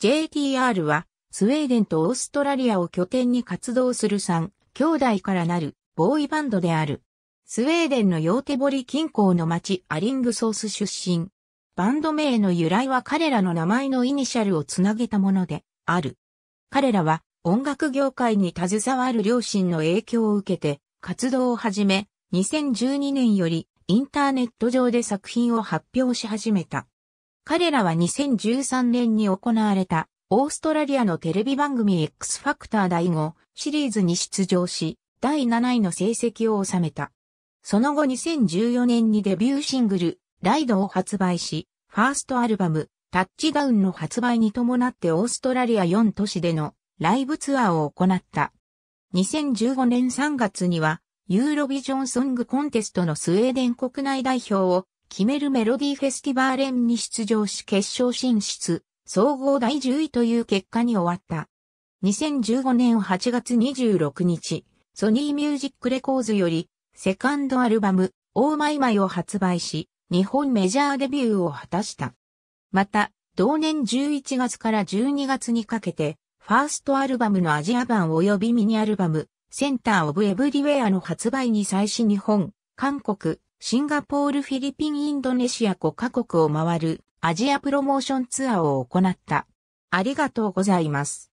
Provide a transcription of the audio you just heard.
JTR は、スウェーデンとオーストラリアを拠点に活動する3兄弟からなるボーイバンドである。スウェーデンのヨーテボリ近郊の町アリングソース出身。バンド名の由来は彼らの名前のイニシャルをつなげたものである。彼らは音楽業界に携わる両親の影響を受けて活動を始め、2012年よりインターネット上で作品を発表し始めた。彼らは2013年に行われたオーストラリアのテレビ番組 X ファクター第5シリーズに出場し、第7位の成績を収めた。その後2014年にデビューシングル、ライドを発売し、ファーストアルバム、タッチダウンの発売に伴ってオーストラリア4都市でのライブツアーを行った。2015年3月には、ユーロビジョンソングコンテストのスウェーデン国内代表を決めるメロディーフェスティバー連に出場し決勝進出、総合第10位という結果に終わった。2015年8月26日、ソニーミュージックレコーズより、セカンドアルバム、オーマイマイを発売し、日本メジャーデビューを果たした。また、同年11月から12月にかけて、ファーストアルバムのアジア版及びミニアルバム、センターオブエブリウェアの発売に際し日本、韓国、シンガポール、フィリピン、インドネシア5カ国を回るアジアプロモーションツアーを行った。ありがとうございます。